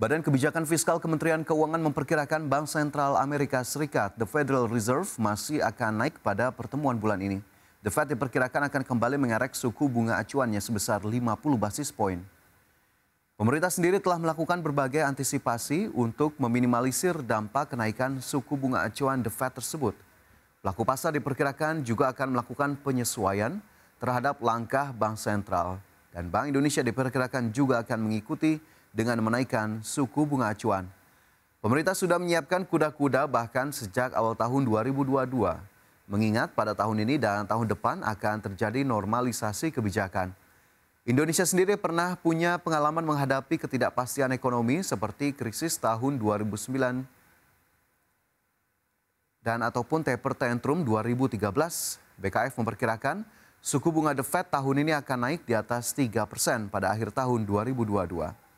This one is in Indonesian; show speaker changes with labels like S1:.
S1: Badan Kebijakan Fiskal Kementerian Keuangan memperkirakan Bank Sentral Amerika Serikat, The Federal Reserve, masih akan naik pada pertemuan bulan ini. The Fed diperkirakan akan kembali mengerek suku bunga acuannya sebesar 50 basis poin. Pemerintah sendiri telah melakukan berbagai antisipasi untuk meminimalisir dampak kenaikan suku bunga acuan The Fed tersebut. Pelaku pasar diperkirakan juga akan melakukan penyesuaian terhadap langkah Bank Sentral. Dan Bank Indonesia diperkirakan juga akan mengikuti dengan menaikkan suku bunga acuan. Pemerintah sudah menyiapkan kuda-kuda bahkan sejak awal tahun 2022. Mengingat pada tahun ini dan tahun depan akan terjadi normalisasi kebijakan. Indonesia sendiri pernah punya pengalaman menghadapi ketidakpastian ekonomi seperti krisis tahun 2009 dan ataupun taper tantrum 2013. BKF memperkirakan suku bunga The Fed tahun ini akan naik di atas 3 persen pada akhir tahun 2022.